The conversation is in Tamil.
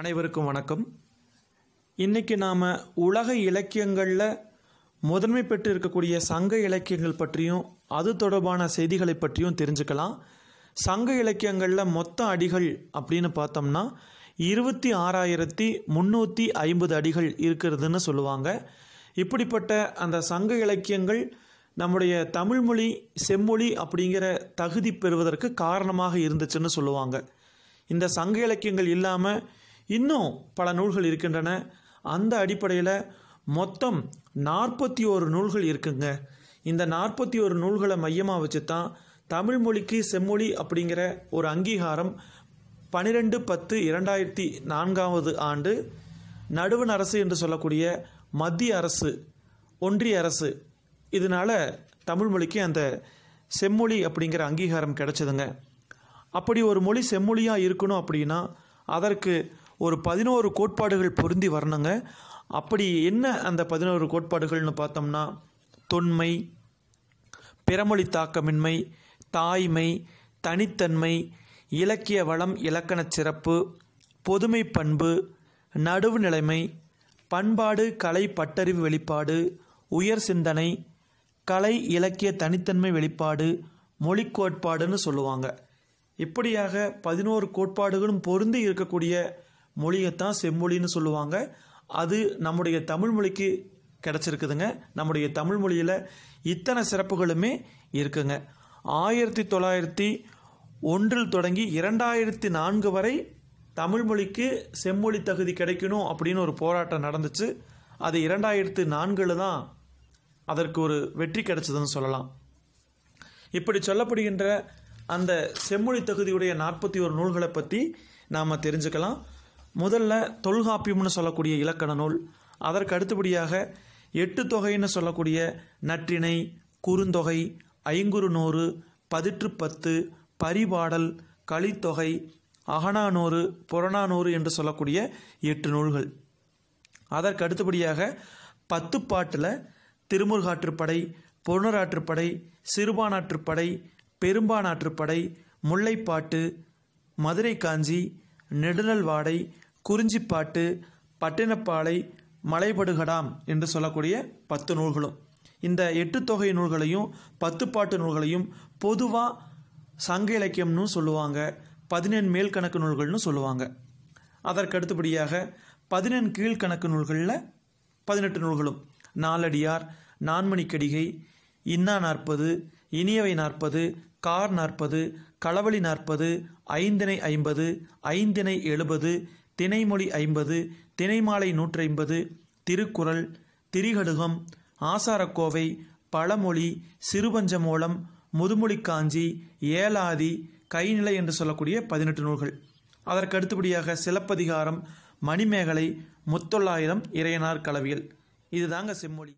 அனைவருக்கும் வணக்கம் இன்றைக்கி நாம் உலக இலக்கியங்களில் முதன்மை பெற்று இருக்கக்கூடிய சங்க இலக்கியங்கள் பற்றியும் அது தொடர்பான செய்திகளை பற்றியும் தெரிஞ்சுக்கலாம் சங்க இலக்கியங்களில் மொத்த அடிகள் அப்படின்னு பார்த்தோம்னா இருபத்தி ஆறாயிரத்தி முந்நூற்றி ஐம்பது அடிகள் இருக்கிறதுன்னு சொல்லுவாங்க இப்படிப்பட்ட அந்த சங்க இலக்கியங்கள் நம்முடைய தமிழ்மொழி செம்மொழி அப்படிங்கிற தகுதி பெறுவதற்கு காரணமாக இருந்துச்சுன்னு சொல்லுவாங்க இந்த சங்க இலக்கியங்கள் இல்லாமல் இன்னும் பல நூல்கள் இருக்கின்றன அந்த அடிப்படையில் மொத்தம் நாற்பத்தி ஒரு நூல்கள் இருக்குங்க இந்த நாற்பத்தி ஒரு நூல்களை மையமாக வச்சு தான் தமிழ் மொழிக்கு செம்மொழி அப்படிங்கிற ஒரு அங்கீகாரம் பனிரெண்டு பத்து இரண்டாயிரத்தி நான்காவது ஆண்டு நடுவண் அரசு என்று சொல்லக்கூடிய மத்திய அரசு ஒன்றிய அரசு இதனால் தமிழ் மொழிக்கு அந்த செம்மொழி அப்படிங்கிற அங்கீகாரம் கிடைச்சதுங்க அப்படி ஒரு மொழி செம்மொழியாக இருக்கணும் அப்படின்னா அதற்கு ஒரு பதினோரு கோட்பாடுகள் பொருந்தி வரணுங்க அப்படி என்ன அந்த பதினோரு கோட்பாடுகள்னு பார்த்தோம்னா தொன்மை பிறமொழி தாக்கமின்மை தாய்மை தனித்தன்மை இலக்கிய வளம் இலக்கணச் சிறப்பு பொதுமை பண்பு நடுவு நிலைமை பண்பாடு கலை பட்டறிவு வெளிப்பாடு உயர் சிந்தனை கலை இலக்கிய தனித்தன்மை வெளிப்பாடு மொழி கோட்பாடுன்னு சொல்லுவாங்க இப்படியாக பதினோரு கோட்பாடுகளும் பொருந்தி இருக்கக்கூடிய மொழியைத்தான் செம்மொழின்னு சொல்லுவாங்க அது நம்முடைய தமிழ் மொழிக்கு கிடச்சிருக்குதுங்க நம்முடைய தமிழ் மொழியில் இத்தனை சிறப்புகளுமே இருக்குங்க ஆயிரத்தி தொள்ளாயிரத்தி ஒன்றில் தொடங்கி இரண்டாயிரத்தி நான்கு வரை தமிழ் மொழிக்கு செம்மொழி தகுதி கிடைக்கணும் அப்படின்னு ஒரு போராட்டம் நடந்துச்சு அது இரண்டாயிரத்து நான்கில் தான் அதற்கு ஒரு வெற்றி கிடைச்சதுன்னு சொல்லலாம் இப்படி சொல்லப்படுகின்ற அந்த செம்மொழி தகுதியுடைய நாற்பத்தி ஒரு நூல்களை பற்றி நாம் தெரிஞ்சுக்கலாம் முதல்ல தொல்காப்பியம்னு சொல்லக்கூடிய இலக்கண நூல் அதற்கு அடுத்தபடியாக எட்டு தொகைன்னு சொல்லக்கூடிய நற்றிணை குறுந்தொகை ஐங்குறு நூறு பதிற்று பத்து பரிபாடல் களித்தொகை அகனானூறு புறநானூறு என்று சொல்லக்கூடிய எட்டு நூல்கள் அதற்கு அடுத்தபடியாக பத்து பாட்டில் திருமுருகாற்றுப்படை பொன்னராற்றுப்படை சிறுபானாற்றுப்படை பெரும்பானாற்றுப்படை முல்லைப்பாட்டு மதுரை காஞ்சி நெடுநல்வாடை குறிஞ்சிப்பாட்டு பட்டினப்பாலை மலைபடுகடாம் என்று சொல்லக்கூடிய பத்து நூல்களும் இந்த எட்டு தொகை நூல்களையும் பத்து பாட்டு நூல்களையும் பொதுவாக சங்க இலக்கியம்னு சொல்லுவாங்க பதினெண் மேல் கணக்கு நூல்கள்னு சொல்லுவாங்க அதற்கு அடுத்தபடியாக பதினெண் கீழ்கணக்கு நூல்களில் பதினெட்டு நூல்களும் நாலடியார் நான்மணிக்கடிகை இன்னா நாற்பது இனியவை நாற்பது கார் நாற்பது களவழி நாற்பது ஐந்தினை ஐம்பது ஐந்தினை எழுபது தினைமொழி ஐம்பது தினைமாலை நூற்றைம்பது திருக்குறள் திரிகடுகம் ஆசாரக்கோவை பழமொழி சிறுபஞ்சமூலம் முதுமொழி காஞ்சி ஏலாதி கைநிலை என்று சொல்லக்கூடிய பதினெட்டு நூல்கள் அதற்கு அடுத்தபடியாக சிலப்பதிகாரம் மணிமேகலை முத்தொள்ளாயிரம் இறையனார் கலவியல் இதுதாங்க செம்மொழி